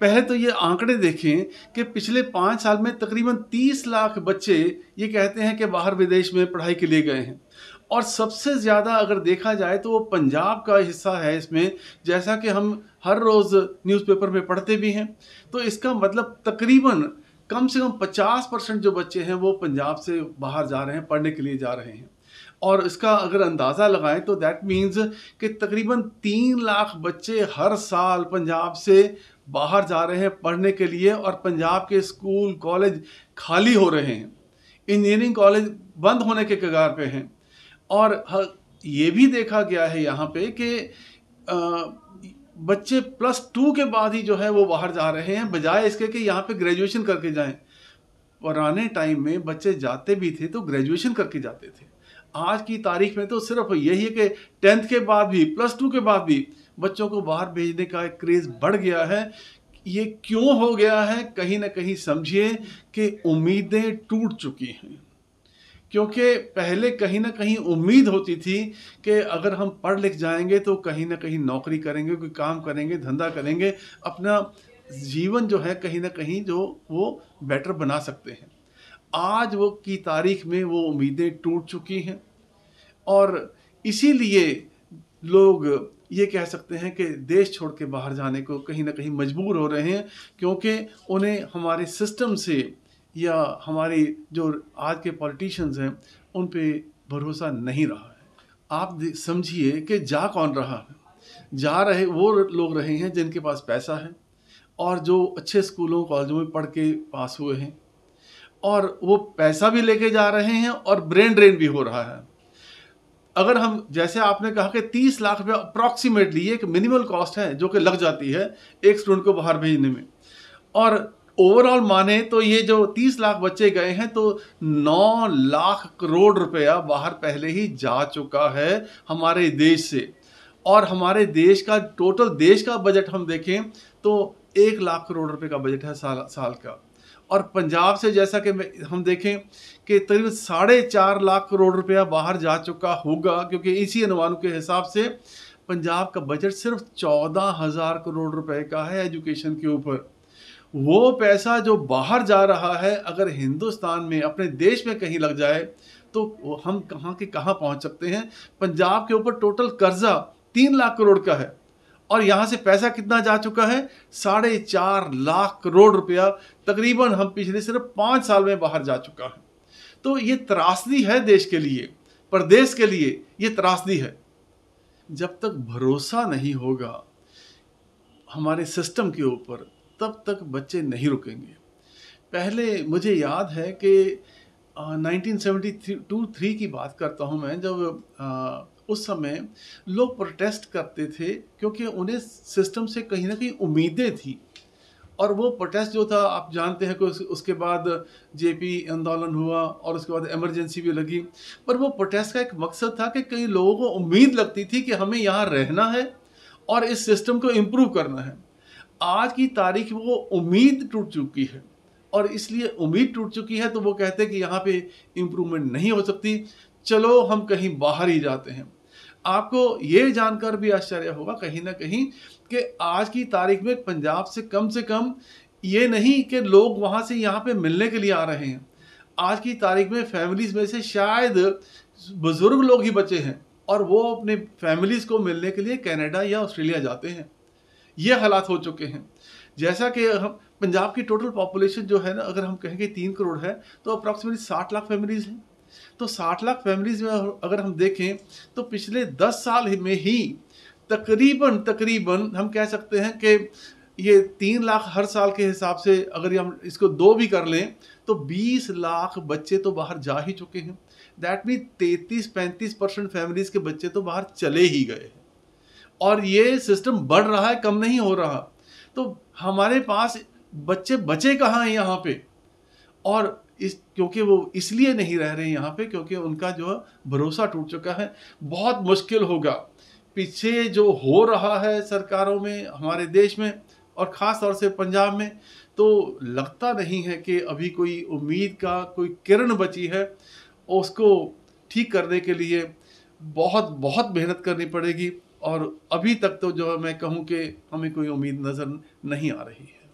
पहले तो ये आंकड़े देखें कि पिछले पाँच साल में तकरीबन तीस लाख बच्चे ये कहते हैं कि बाहर विदेश में पढ़ाई के लिए गए हैं और सबसे ज़्यादा अगर देखा जाए तो वो पंजाब का हिस्सा है इसमें जैसा कि हम हर रोज़ न्यूज़पेपर में पढ़ते भी हैं तो इसका मतलब तकरीबन कम से कम 50 परसेंट जो बच्चे हैं वो पंजाब से बाहर जा रहे हैं पढ़ने के लिए जा रहे हैं और इसका अगर अंदाज़ा लगाएं तो दैट मीन्स कि तकरीबन तीन लाख बच्चे हर साल पंजाब से बाहर जा रहे हैं पढ़ने के लिए और पंजाब के स्कूल कॉलेज खाली हो रहे हैं इंजीनियरिंग कॉलेज बंद होने के कगार पे हैं और ये भी देखा गया है यहाँ पे कि बच्चे प्लस टू के बाद ही जो है वो बाहर जा रहे हैं बजाय इसके कि यहाँ पे ग्रेजुएशन करके जाएं पुराने टाइम में बच्चे जाते भी थे तो ग्रेजुएशन करके जाते थे आज की तारीख में तो सिर्फ यही है कि टेंथ के बाद भी प्लस टू के बाद भी बच्चों को बाहर भेजने का क्रेज़ बढ़ गया है ये क्यों हो गया है कहीं ना कहीं समझिए कि उम्मीदें टूट चुकी हैं क्योंकि पहले कहीं ना कहीं उम्मीद होती थी कि अगर हम पढ़ लिख जाएंगे तो कहीं ना कहीं नौकरी करेंगे कोई काम करेंगे धंधा करेंगे अपना जीवन जो है कहीं ना कहीं जो वो बेटर बना सकते हैं आज वो की तारीख में वो उम्मीदें टूट चुकी हैं और इसीलिए लोग ये कह सकते हैं कि देश छोड़ के बाहर जाने को कहीं ना कहीं मजबूर हो रहे हैं क्योंकि उन्हें हमारे सिस्टम से या हमारे जो आज के पॉलिटिशियंस हैं उन पे भरोसा नहीं रहा है आप समझिए कि जा कौन रहा है जा रहे वो लोग रहे हैं जिनके पास पैसा है और जो अच्छे स्कूलों कॉलेजों में पढ़ के पास हुए हैं और वो पैसा भी लेके जा रहे हैं और ब्रेन ड्रेन भी हो रहा है अगर हम जैसे आपने कहा कि तीस लाख रुपया अप्रॉक्सीमेटली एक मिनिमल कॉस्ट है जो कि लग जाती है एक स्टूडेंट को बाहर भेजने में और ओवरऑल माने तो ये जो तीस लाख बच्चे गए हैं तो नौ लाख करोड़ रुपया बाहर पहले ही जा चुका है हमारे देश से और हमारे देश का टोटल देश का बजट हम देखें तो एक लाख करोड़ रुपए का बजट है साल साल का और पंजाब से जैसा कि हम देखें कि तकरीबन साढ़े चार लाख करोड़ रुपया बाहर जा चुका होगा क्योंकि इसी अनुमान के हिसाब से पंजाब का बजट सिर्फ चौदह हज़ार करोड़ रुपए का है एजुकेशन के ऊपर वो पैसा जो बाहर जा रहा है अगर हिंदुस्तान में अपने देश में कहीं लग जाए तो हम कहाँ के कहाँ पहुँच सकते हैं पंजाब के ऊपर टोटल कर्जा तीन लाख करोड़ का है और यहाँ से पैसा कितना जा चुका है साढ़े चार लाख करोड़ रुपया तकरीबन हम पिछले सिर्फ पाँच साल में बाहर जा चुका है तो ये त्रासदी है देश के लिए प्रदेश के लिए ये त्रासदी है जब तक भरोसा नहीं होगा हमारे सिस्टम के ऊपर तब तक बच्चे नहीं रुकेंगे पहले मुझे याद है कि नाइनटीन सेवेंटी थ्री की बात करता हूँ मैं जब आ, उस समय लोग प्रोटेस्ट करते थे क्योंकि उन्हें सिस्टम से कहीं ना कहीं उम्मीदें थी और वो प्रोटेस्ट जो था आप जानते हैं कि उस, उसके बाद जेपी आंदोलन हुआ और उसके बाद इमरजेंसी भी लगी पर वो प्रोटेस्ट का एक मकसद था कि कई लोगों को उम्मीद लगती थी कि हमें यहाँ रहना है और इस सिस्टम को इम्प्रूव करना है आज की तारीख वो उम्मीद टूट चुकी है और इसलिए उम्मीद टूट चुकी है तो वो कहते हैं कि यहाँ पे इम्प्रूवमेंट नहीं हो सकती चलो हम कहीं बाहर ही जाते हैं आपको ये जानकर भी आश्चर्य होगा कहीं ना कहीं कि आज की तारीख में पंजाब से कम से कम ये नहीं कि लोग वहाँ से यहाँ पे मिलने के लिए आ रहे हैं आज की तारीख में फैमिलीज में से शायद बुज़ुर्ग लोग ही बचे हैं और वो अपने फैमिलीज को मिलने के लिए कनाडा या ऑस्ट्रेलिया जाते हैं ये हालात हो चुके हैं जैसा कि हम पंजाब की टोटल पॉपुलेशन जो है ना अगर हम कहें कि तीन करोड़ है तो अप्रॉक्सीमेटली साठ लाख फैमिलीज हैं तो 60 लाख फैमिलीज में अगर हम देखें तो पिछले 10 साल में ही तकरीबन तकरीबन हम कह सकते हैं कि ये तीन लाख हर साल के हिसाब से अगर हम इसको दो भी कर लें तो 20 लाख बच्चे तो बाहर जा ही चुके हैं दैट मीन 33 पैंतीस परसेंट फैमिलीज के बच्चे तो बाहर चले ही गए हैं और ये सिस्टम बढ़ रहा है कम नहीं हो रहा तो हमारे पास बच्चे बचे कहाँ हैं यहाँ पे और इस क्योंकि वो इसलिए नहीं रह रहे यहाँ पे क्योंकि उनका जो भरोसा टूट चुका है बहुत मुश्किल होगा पीछे जो हो रहा है सरकारों में हमारे देश में और ख़ास तौर से पंजाब में तो लगता नहीं है कि अभी कोई उम्मीद का कोई किरण बची है उसको ठीक करने के लिए बहुत बहुत मेहनत करनी पड़ेगी और अभी तक तो जो मैं कहूँ कि हमें कोई उम्मीद नज़र नहीं आ रही है